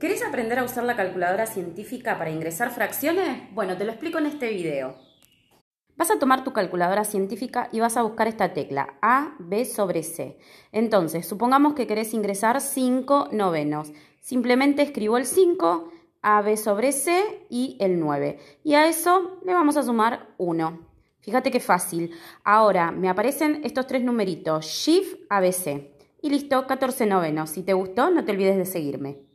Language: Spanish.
¿Querés aprender a usar la calculadora científica para ingresar fracciones? Bueno, te lo explico en este video. Vas a tomar tu calculadora científica y vas a buscar esta tecla, A, B sobre C. Entonces, supongamos que querés ingresar 5 novenos. Simplemente escribo el 5, A, B sobre C y el 9. Y a eso le vamos a sumar 1. Fíjate qué fácil. Ahora me aparecen estos tres numeritos, Shift, ABC. Y listo, 14 novenos. Si te gustó, no te olvides de seguirme.